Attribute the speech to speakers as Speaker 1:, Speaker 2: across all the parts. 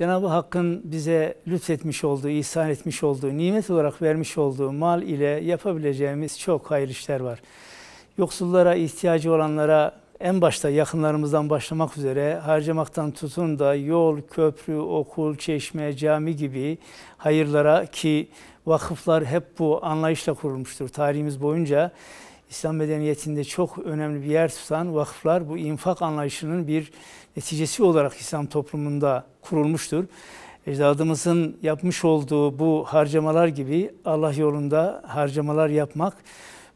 Speaker 1: Cenab-ı Hakk'ın bize lütfetmiş olduğu, ihsan etmiş olduğu, nimet olarak vermiş olduğu mal ile yapabileceğimiz çok hayırlı işler var. Yoksullara, ihtiyacı olanlara en başta yakınlarımızdan başlamak üzere harcamaktan tutun da yol, köprü, okul, çeşme, cami gibi hayırlara ki vakıflar hep bu anlayışla kurulmuştur. Tarihimiz boyunca İslam medeniyetinde çok önemli bir yer tutan vakıflar bu infak anlayışının bir neticesi olarak İslam toplumunda kurulmuştur. Ecdadımızın yapmış olduğu bu harcamalar gibi Allah yolunda harcamalar yapmak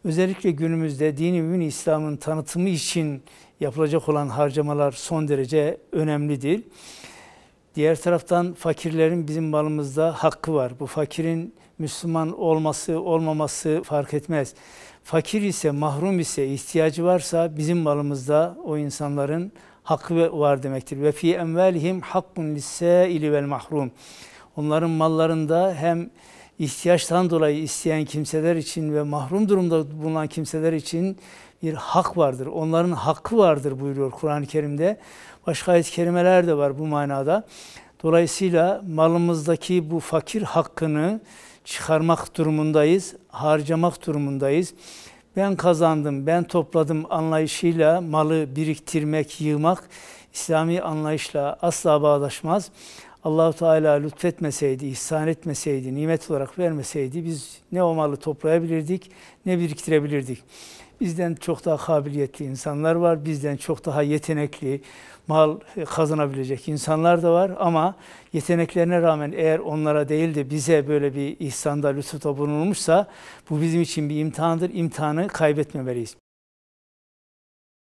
Speaker 1: özellikle günümüzde dini mümin İslam'ın tanıtımı için yapılacak olan harcamalar son derece önemlidir. Diğer taraftan fakirlerin bizim malımızda hakkı var. Bu fakirin Müslüman olması olmaması fark etmez. Fakir ise, mahrum ise, ihtiyacı varsa bizim malımızda o insanların hakkı var demektir. Ve fi emvalihim hakkun lissâili vel mahrum. Onların mallarında hem ihtiyaçtan dolayı isteyen kimseler için ve mahrum durumda bulunan kimseler için bir hak vardır. Onların hakkı vardır buyuruyor Kur'an-ı Kerim'de. Başka ayet kerimeler de var bu manada. Dolayısıyla malımızdaki bu fakir hakkını çıkarmak durumundayız, harcamak durumundayız. Ben kazandım, ben topladım anlayışıyla malı biriktirmek, yığmak İslami anlayışla asla bağdaşmaz. Allahu Teala lütfetmeseydi, ihsan etmeseydi, nimet olarak vermeseydi biz ne o malı toplayabilirdik ne biriktirebilirdik. Bizden çok daha kabiliyetli insanlar var, bizden çok daha yetenekli, mal kazanabilecek insanlar da var ama yeteneklerine rağmen eğer onlara değil de bize böyle bir ihsanda, lütufta bulunulmuşsa bu bizim için bir imtihandır. İmtihanı kaybetmemeliyiz.